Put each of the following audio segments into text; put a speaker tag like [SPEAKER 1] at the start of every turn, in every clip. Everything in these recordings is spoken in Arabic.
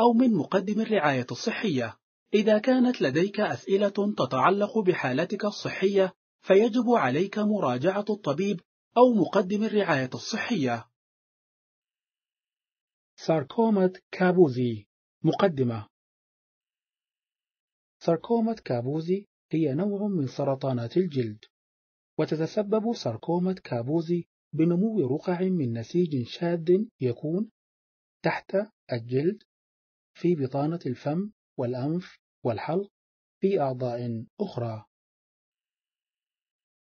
[SPEAKER 1] أو من مقدم الرعاية الصحية. إذا كانت لديك أسئلة تتعلق بحالتك الصحية، فيجب عليك مراجعة الطبيب أو مقدم الرعاية الصحية. ساركومة كابوزي مقدمة ساركومة كابوزي هي نوع من سرطانات الجلد، وتتسبب ساركومة كابوزي بنمو رقع من نسيج شاد يكون تحت الجلد في بطانة الفم والأنف والحلق في أعضاء أخرى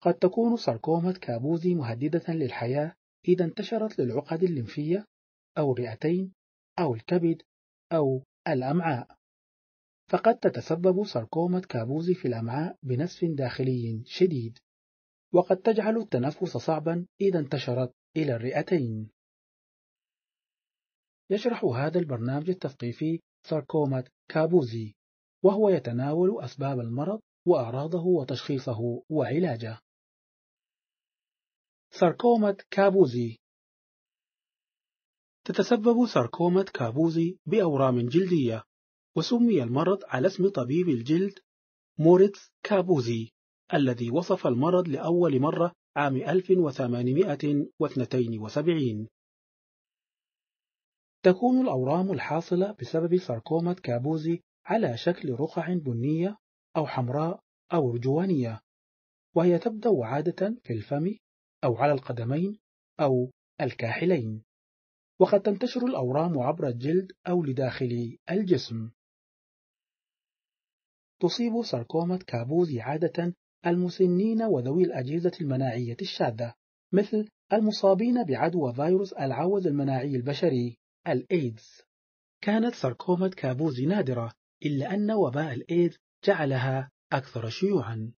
[SPEAKER 1] قد تكون ساركومة كابوزي مهددة للحياة إذا انتشرت للعقد الليمفية أو الرئتين أو الكبد أو الأمعاء فقد تتسبب ساركومة كابوزي في الأمعاء بنسف داخلي شديد وقد تجعل التنفس صعبا إذا انتشرت إلى الرئتين يشرح هذا البرنامج التثقيفي ساركوما كابوزي وهو يتناول أسباب المرض وأعراضه وتشخيصه وعلاجه ساركوما كابوزي تتسبب ساركوما كابوزي بأورام جلدية وسمي المرض على اسم طبيب الجلد موريتس كابوزي الذي وصف المرض لأول مرة عام 1872 تكون الأورام الحاصلة بسبب ساركومة كابوزي على شكل رقع بنية أو حمراء أو رجوانية وهي تبدأ عادة في الفم أو على القدمين أو الكاحلين وقد تنتشر الأورام عبر الجلد أو لداخل الجسم تصيب ساركومة كابوزي عادة المسنين وذوي الأجهزة المناعية الشاذة مثل المصابين بعدوى فيروس العوز المناعي البشري الإيدز كانت ساركومة كابوزي نادرة إلا أن وباء الإيدز جعلها أكثر شيوعا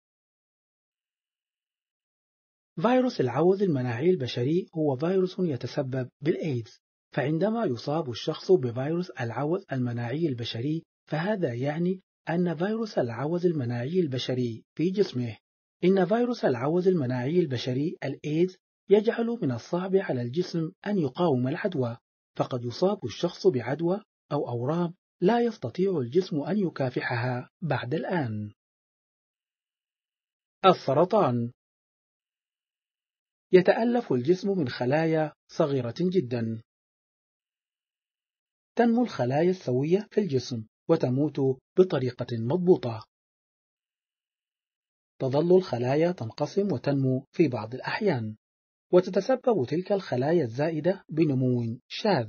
[SPEAKER 1] فيروس العوز المناعي البشري هو فيروس يتسبب بالإيدز فعندما يصاب الشخص بفيروس العوز المناعي البشري فهذا يعني أن فيروس العوز المناعي البشري في جسمه إن فيروس العوز المناعي البشري الإيدز يجعل من الصعب على الجسم أن يقاوم العدوى فقد يصاب الشخص بعدوى أو أورام لا يستطيع الجسم أن يكافحها بعد الآن السرطان يتألف الجسم من خلايا صغيرة جدا تنمو الخلايا السوية في الجسم وتموت بطريقة مضبوطة تظل الخلايا تنقسم وتنمو في بعض الأحيان وتتسبب تلك الخلايا الزائدة بنمو شاذ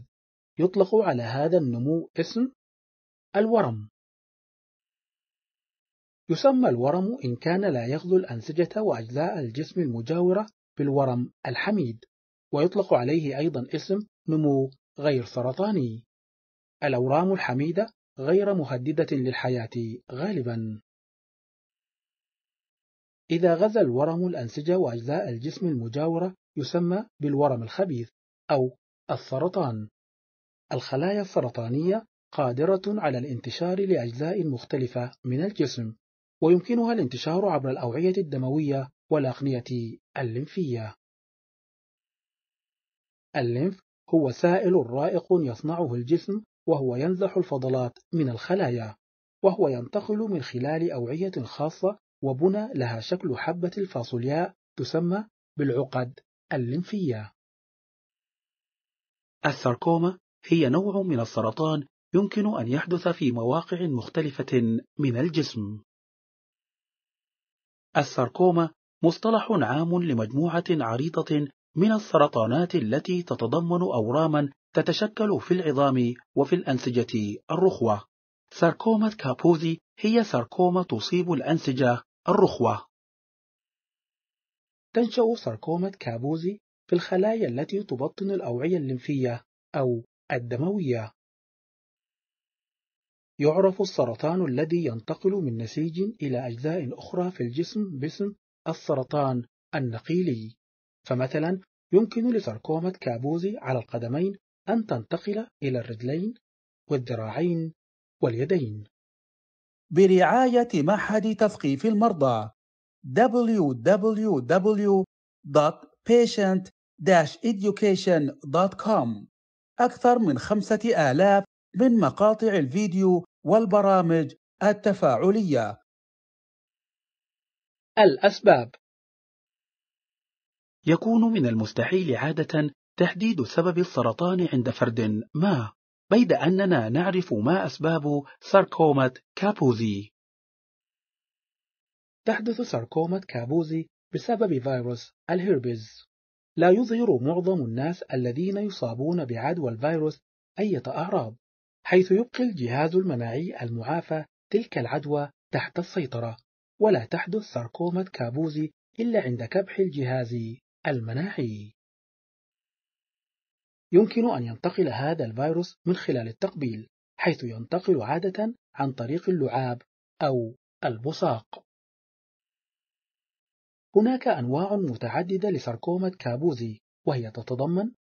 [SPEAKER 1] يطلق على هذا النمو اسم الورم يسمى الورم إن كان لا يغذو الأنسجة وأجزاء الجسم المجاورة بالورم الحميد ويطلق عليه أيضا اسم نمو غير سرطاني الأورام الحميدة غير مهددة للحياة غالبا إذا غزا الورم الأنسجة وأجزاء الجسم المجاورة يسمى بالورم الخبيث أو السرطان. الخلايا السرطانية قادرة على الانتشار لأجزاء مختلفة من الجسم، ويمكنها الانتشار عبر الأوعية الدموية والأقنية الليمفية. الليمف هو سائل رائق يصنعه الجسم وهو ينزح الفضلات من الخلايا، وهو ينتقل من خلال أوعية خاصة وبنى لها شكل حبة الفاصولياء تسمى بالعقد الليمفية الساركوما هي نوع من السرطان يمكن أن يحدث في مواقع مختلفة من الجسم الساركوما مصطلح عام لمجموعة عريضة من السرطانات التي تتضمن أوراما تتشكل في العظام وفي الأنسجة الرخوة ساركوما كابوزي هي ساركوما تصيب الأنسجة الرخوة تنشأ ساركومة كابوزي في الخلايا التي تبطن الأوعية الليمفية أو الدموية يعرف السرطان الذي ينتقل من نسيج إلى أجزاء أخرى في الجسم باسم السرطان النقيلي فمثلا يمكن لساركومة كابوزي على القدمين أن تنتقل إلى الرجلين والذراعين واليدين برعاية معهد تثقيف المرضى www.patient-education.com أكثر من خمسة آلاف من مقاطع الفيديو والبرامج التفاعلية الأسباب يكون من المستحيل عادة تحديد سبب السرطان عند فرد ما بيد أننا نعرف ما أسباب ساركومة كابوزي تحدث ساركومة كابوزي بسبب فيروس الهربز لا يظهر معظم الناس الذين يصابون بعدوى الفيروس أي أعراض حيث يبقي الجهاز المناعي المعافى تلك العدوى تحت السيطرة ولا تحدث ساركومة كابوزي إلا عند كبح الجهاز المناعي يمكن أن ينتقل هذا الفيروس من خلال التقبيل حيث ينتقل عادة عن طريق اللعاب أو البصاق هناك أنواع متعددة لساركومة كابوزي وهي تتضمن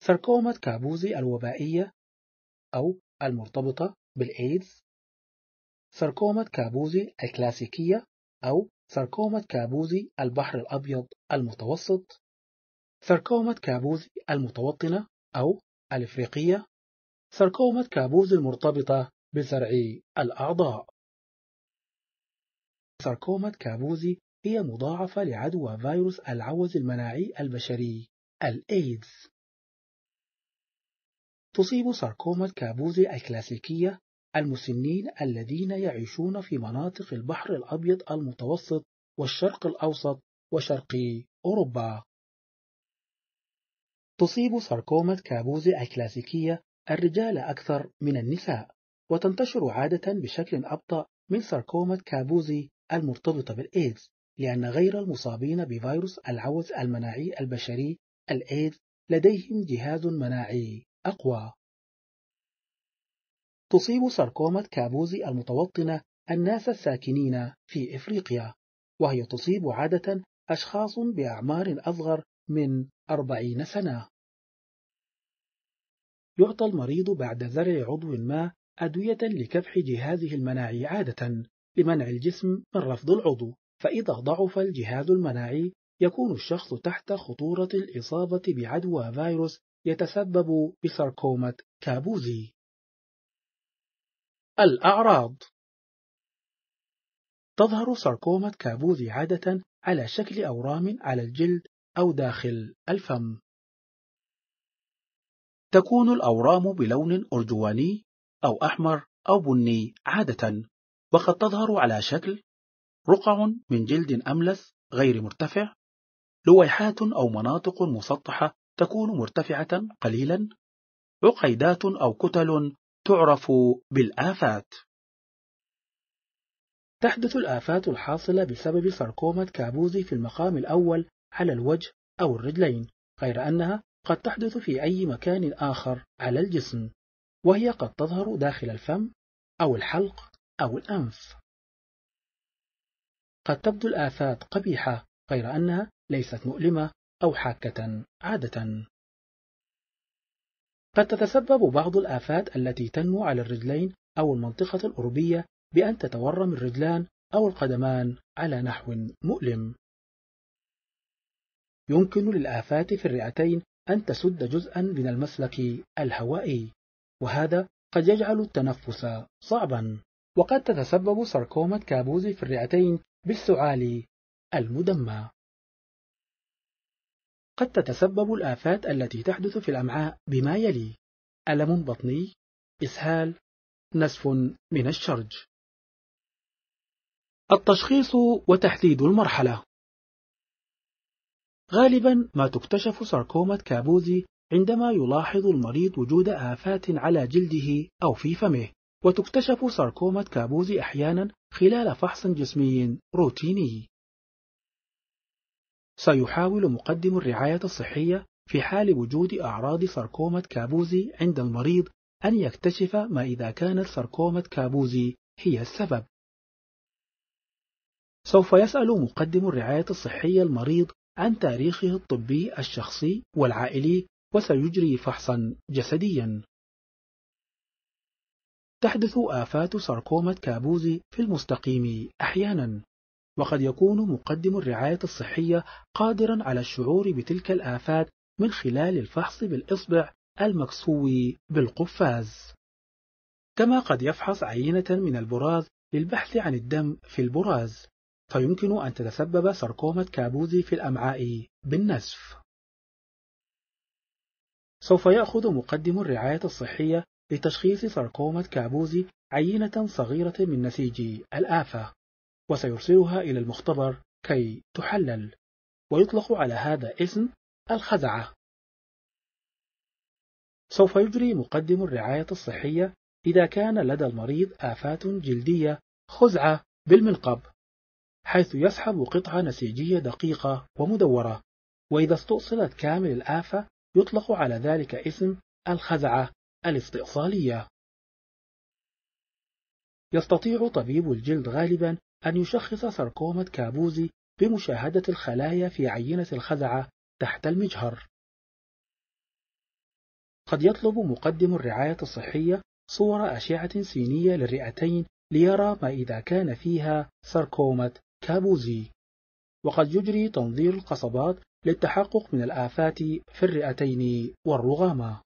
[SPEAKER 1] ساركومة كابوزي الوبائية أو المرتبطة بالإيدز ساركومة كابوزي الكلاسيكية أو ساركومة كابوزي البحر الأبيض المتوسط ساركومة كابوزي المتوطنة أو الإفريقية ساركومة كابوز المرتبطة بزرع الأعضاء ساركومة كابوزي هي مضاعفة لعدوى فيروس العوز المناعي البشري الإيدز تصيب ساركومة كابوزي الكلاسيكية المسنين الذين يعيشون في مناطق البحر الأبيض المتوسط والشرق الأوسط وشرق أوروبا تصيب ساركوما كابوزي الكلاسيكية الرجال أكثر من النساء وتنتشر عادة بشكل أبطأ من ساركوما كابوزي المرتبطة بالإيدز لأن غير المصابين بفيروس العوز المناعي البشري الإيدز لديهم جهاز مناعي أقوى تصيب ساركوما كابوزي المتوطنة الناس الساكنين في إفريقيا وهي تصيب عادة أشخاص بأعمار أصغر من أربعين سنة يعطى المريض بعد زرع عضو ما أدوية لكبح جهازه المناعي عادة لمنع الجسم من رفض العضو فإذا ضعف الجهاز المناعي يكون الشخص تحت خطورة الإصابة بعدوى فيروس يتسبب بساركومة كابوزي الأعراض تظهر ساركومة كابوزي عادة على شكل أورام على الجلد أو داخل الفم تكون الأورام بلون أرجواني أو أحمر أو بني عادة وقد تظهر على شكل رقع من جلد أملس غير مرتفع لويحات أو مناطق مسطحة تكون مرتفعة قليلا عقيدات أو كتل تعرف بالآفات تحدث الآفات الحاصلة بسبب ساركومة كابوزي في المقام الأول على الوجه أو الرجلين غير أنها قد تحدث في أي مكان آخر على الجسم وهي قد تظهر داخل الفم أو الحلق أو الأنف قد تبدو الآفات قبيحة غير أنها ليست مؤلمة أو حاكة عادة قد تتسبب بعض الآفات التي تنمو على الرجلين أو المنطقة الأوروبية بأن تتورم الرجلان أو القدمان على نحو مؤلم يمكن للآفات في الرئتين أن تسد جزءا من المسلك الهوائي وهذا قد يجعل التنفس صعبا وقد تتسبب ساركوما كابوز في الرئتين بالسعال المدمى قد تتسبب الآفات التي تحدث في الأمعاء بما يلي ألم بطني إسهال نسف من الشرج التشخيص وتحديد المرحلة غالبا ما تكتشف ساركومة كابوزي عندما يلاحظ المريض وجود آفات على جلده أو في فمه وتكتشف ساركومة كابوزي أحيانا خلال فحص جسمي روتيني سيحاول مقدم الرعاية الصحية في حال وجود أعراض ساركومة كابوزي عند المريض أن يكتشف ما إذا كانت ساركومة كابوزي هي السبب سوف يسأل مقدم الرعاية الصحية المريض عن تاريخه الطبي الشخصي والعائلي وسيجري فحصا جسديا تحدث آفات ساركوما كابوزي في المستقيم أحيانا وقد يكون مقدم الرعاية الصحية قادرا على الشعور بتلك الآفات من خلال الفحص بالإصبع المكسو بالقفاز كما قد يفحص عينة من البراز للبحث عن الدم في البراز فيمكن أن تتسبب سرقومة كابوزي في الأمعاء بالنزف. سوف يأخذ مقدم الرعاية الصحية لتشخيص سرقومة كابوزي عينة صغيرة من نسيج الآفة وسيرسلها إلى المختبر كي تحلل ويطلق على هذا اسم الخزعة سوف يجري مقدم الرعاية الصحية إذا كان لدى المريض آفات جلدية خزعة بالمنقب حيث يسحب قطعة نسيجية دقيقة ومدورة وإذا استؤصلت كامل الآفة يطلق على ذلك اسم الخزعة الاستئصالية يستطيع طبيب الجلد غالبا أن يشخص ساركومة كابوزي بمشاهدة الخلايا في عينة الخزعة تحت المجهر قد يطلب مقدم الرعاية الصحية صور أشعة سينية للرئتين ليرى ما إذا كان فيها ساركومة كابوزي وقد يجري تنظير القصبات للتحقق من الآفات في الرئتين والرغامة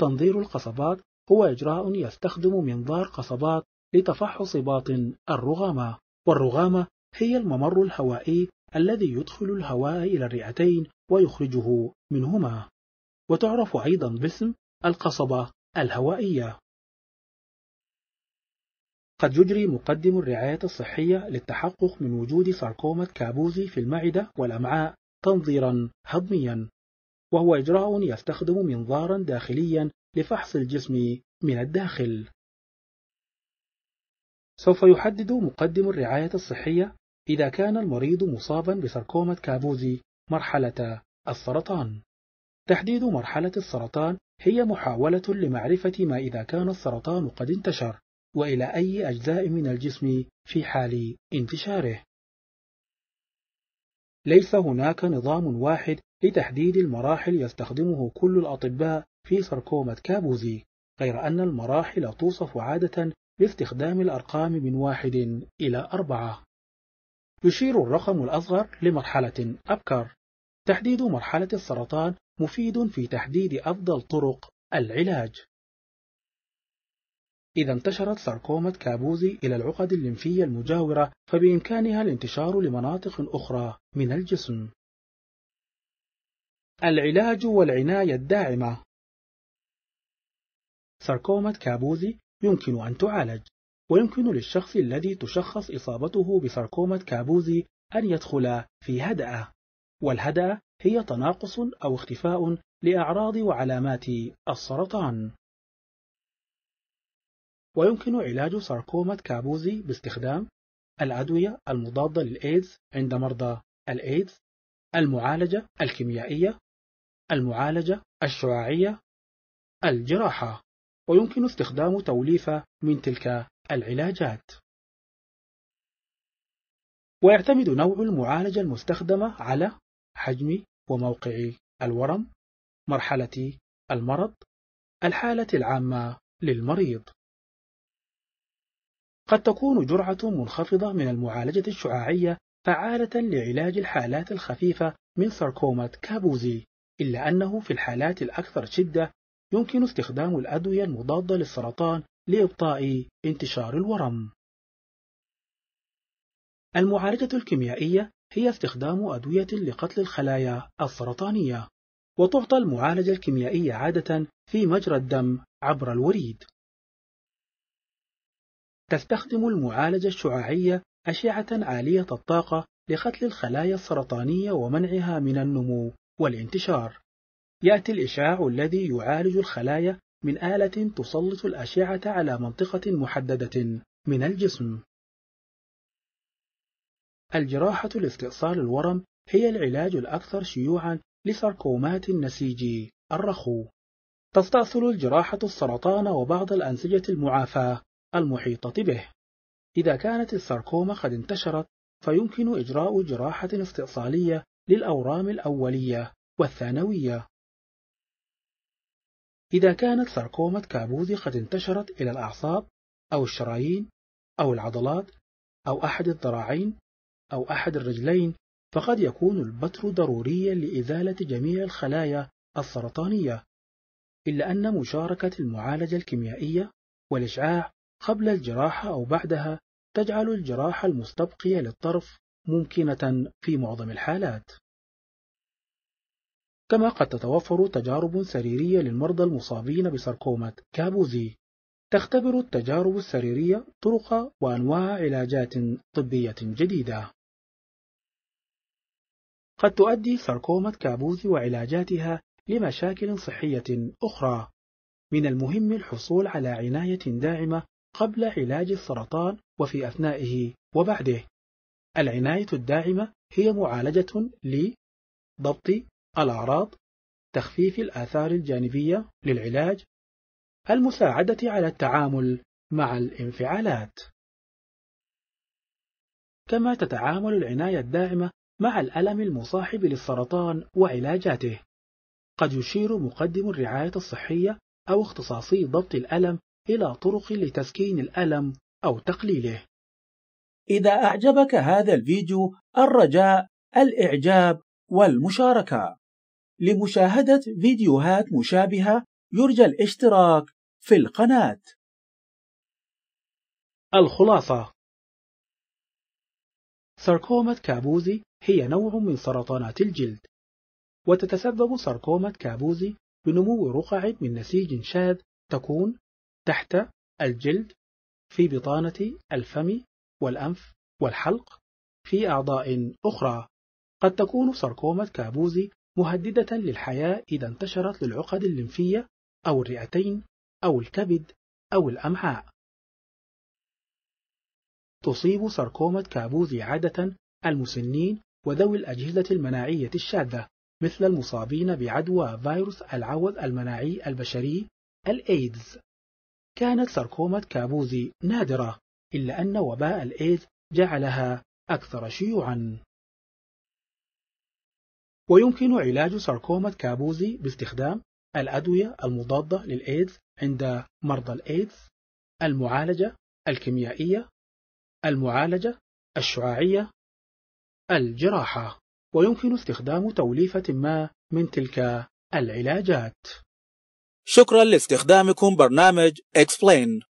[SPEAKER 1] تنظير القصبات هو إجراء يستخدم منظار قصبات لتفحص باطن الرغامة والرغامة هي الممر الهوائي الذي يدخل الهواء إلى الرئتين ويخرجه منهما وتعرف أيضا باسم القصبة الهوائية قد يجري مقدم الرعاية الصحية للتحقق من وجود ساركومة كابوزي في المعدة والأمعاء تنظيرا هضميا وهو إجراء يستخدم منظارا داخليا لفحص الجسم من الداخل سوف يحدد مقدم الرعاية الصحية إذا كان المريض مصابا بساركومة كابوزي مرحلة السرطان تحديد مرحلة السرطان هي محاولة لمعرفة ما إذا كان السرطان قد انتشر وإلى أي أجزاء من الجسم في حال انتشاره ليس هناك نظام واحد لتحديد المراحل يستخدمه كل الأطباء في سركومة كابوزي غير أن المراحل توصف عادة باستخدام الأرقام من واحد إلى أربعة يشير الرقم الأصغر لمرحلة أبكر تحديد مرحلة السرطان مفيد في تحديد أفضل طرق العلاج إذا انتشرت ساركومة كابوزي إلى العقد الليمفية المجاورة فبإمكانها الانتشار لمناطق أخرى من الجسم العلاج والعناية الداعمة ساركومة كابوزي يمكن أن تعالج ويمكن للشخص الذي تشخص إصابته بساركومة كابوزي أن يدخل في هدأة والهدأة هي تناقص أو اختفاء لأعراض وعلامات السرطان ويمكن علاج ساركومة كابوزي باستخدام الأدوية المضادة للإيدز عند مرضى الإيدز المعالجة الكيميائية المعالجة الشعاعية الجراحة ويمكن استخدام توليفة من تلك العلاجات ويعتمد نوع المعالجة المستخدمة على حجم وموقع الورم مرحلة المرض الحالة العامة للمريض قد تكون جرعة منخفضة من المعالجة الشعاعية فعالة لعلاج الحالات الخفيفة من ساركوما كابوزي إلا أنه في الحالات الأكثر شدة يمكن استخدام الأدوية المضادة للسرطان لإبطاء انتشار الورم المعالجة الكيميائية هي استخدام أدوية لقتل الخلايا السرطانية وتعطى المعالجة الكيميائية عادة في مجرى الدم عبر الوريد تستخدم المعالجة الشعاعية أشعة عالية الطاقة لقتل الخلايا السرطانية ومنعها من النمو والانتشار. يأتي الإشعاع الذي يعالج الخلايا من آلة تسلط الأشعة على منطقة محددة من الجسم. الجراحة لاستئصال الورم هي العلاج الأكثر شيوعًا لساركومات النسيج الرخو. تستأصل الجراحة السرطان وبعض الأنسجة المعافاة المحيطة به إذا كانت الساركوما قد انتشرت فيمكن إجراء جراحة استئصالية للأورام الأولية والثانوية إذا كانت ساركومة كابوزي قد انتشرت إلى الأعصاب أو الشرايين أو العضلات أو أحد الذراعين أو أحد الرجلين فقد يكون البتر ضروريا لإزالة جميع الخلايا السرطانية إلا أن مشاركة المعالجة الكيميائية والإشعاع قبل الجراحة أو بعدها تجعل الجراحة المستبقية للطرف ممكنة في معظم الحالات كما قد تتوفر تجارب سريرية للمرضى المصابين بسركومة كابوزي تختبر التجارب السريرية طرق وأنواع علاجات طبية جديدة قد تؤدي سركومة كابوزي وعلاجاتها لمشاكل صحية أخرى من المهم الحصول على عناية داعمة قبل علاج السرطان وفي أثنائه وبعده العناية الداعمة هي معالجة لضبط الأعراض تخفيف الآثار الجانبية للعلاج المساعدة على التعامل مع الانفعالات كما تتعامل العناية الداعمة مع الألم المصاحب للسرطان وعلاجاته قد يشير مقدم الرعاية الصحية أو اختصاصي ضبط الألم إلى طرق لتسكين الألم أو تقليله إذا أعجبك هذا الفيديو الرجاء الإعجاب والمشاركة لمشاهدة فيديوهات مشابهة يرجى الاشتراك في القناة الخلاصة ساركومة كابوزي هي نوع من سرطانات الجلد وتتسبب ساركومة كابوزي بنمو رقع من نسيج شاذ تكون تحت الجلد في بطانة الفم والأنف والحلق في أعضاء أخرى قد تكون ساركومة كابوزي مهددة للحياة إذا انتشرت للعقد الليمفية أو الرئتين أو الكبد أو الأمعاء تصيب ساركومة كابوزي عادة المسنين وذوي الأجهزة المناعية الشاذة مثل المصابين بعدوى فيروس العوز المناعي البشري الإيدز كانت ساركومة كابوزي نادرة إلا أن وباء الإيدز جعلها أكثر شيوعا ويمكن علاج ساركومة كابوزي باستخدام الأدوية المضادة للإيدز عند مرضى الإيدز المعالجة الكيميائية المعالجة الشعاعية الجراحة ويمكن استخدام توليفة ما من تلك العلاجات شكرا لاستخدامكم برنامج Explain